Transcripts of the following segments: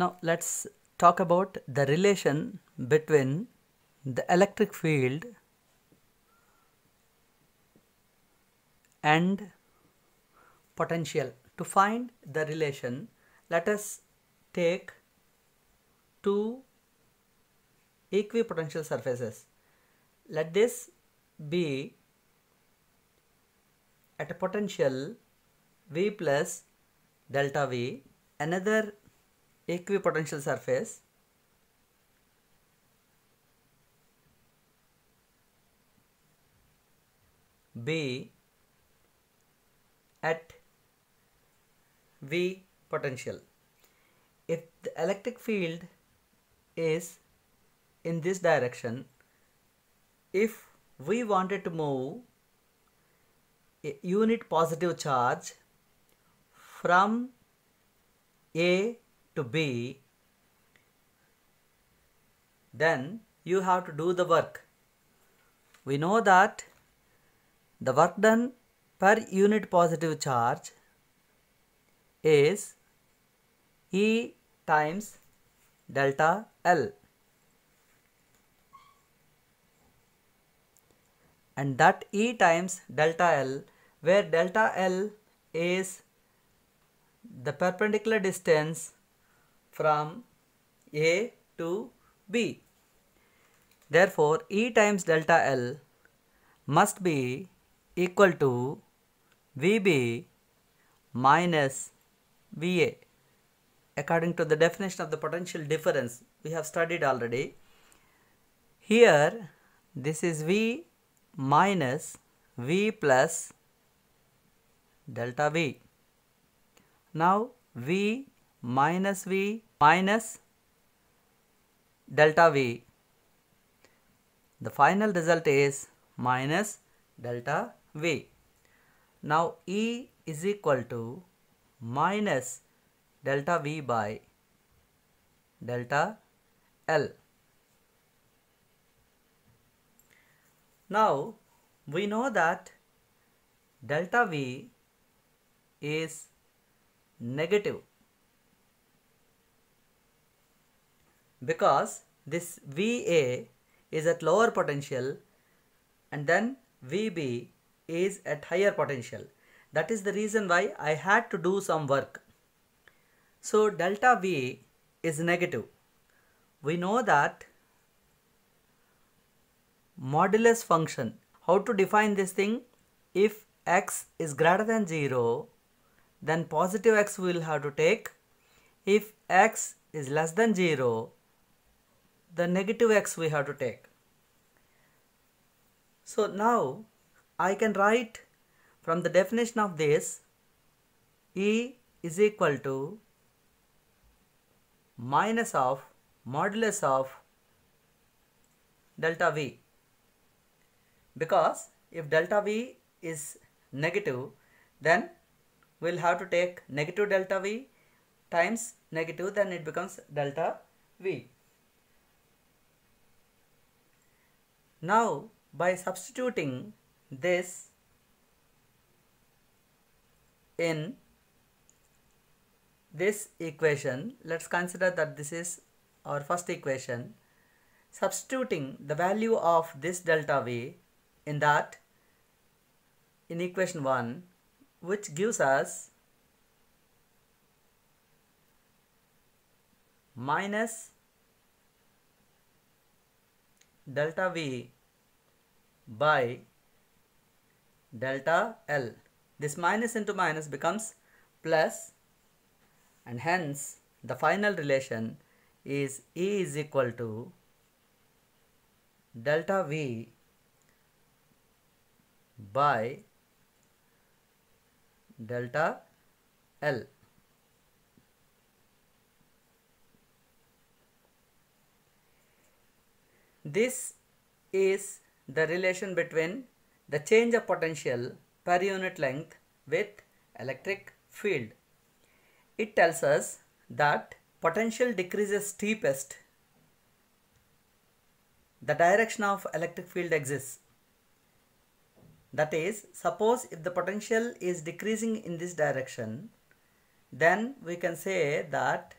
Now let's talk about the relation between the electric field and potential. To find the relation, let us take two equipotential surfaces. Let this be at a potential V plus delta V. Another equipotential surface B at V potential. If the electric field is in this direction, if we wanted to move a unit positive charge from A to be, then you have to do the work. We know that the work done per unit positive charge is E times delta L. And that E times delta L where delta L is the perpendicular distance from A to B. Therefore, E times delta L must be equal to VB minus VA according to the definition of the potential difference we have studied already. Here this is V minus V plus delta V. Now V minus V minus delta V. The final result is minus delta V. Now E is equal to minus delta V by delta L. Now we know that delta V is negative because this VA is at lower potential and then VB is at higher potential. That is the reason why I had to do some work. So delta V is negative. We know that modulus function, how to define this thing? If x is greater than 0, then positive x we will have to take. If x is less than 0, the negative x we have to take. So now I can write from the definition of this E is equal to minus of modulus of delta V because if delta V is negative then we'll have to take negative delta V times negative then it becomes delta V. Now by substituting this in this equation, let's consider that this is our first equation. Substituting the value of this delta V in that in equation 1 which gives us minus delta V by delta L. This minus into minus becomes plus and hence the final relation is E is equal to delta V by delta L. This is the relation between the change of potential per unit length with electric field. It tells us that potential decreases steepest the direction of electric field exists. That is, suppose if the potential is decreasing in this direction, then we can say that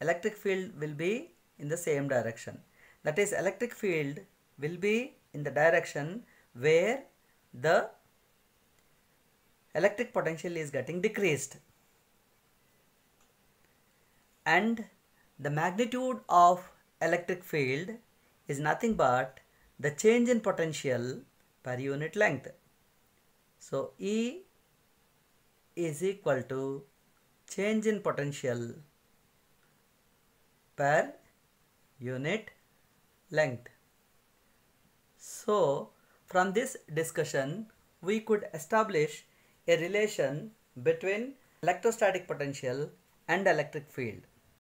electric field will be in the same direction. That is electric field will be in the direction where the electric potential is getting decreased. And the magnitude of electric field is nothing but the change in potential per unit length. So E is equal to change in potential per unit length. So, from this discussion, we could establish a relation between electrostatic potential and electric field.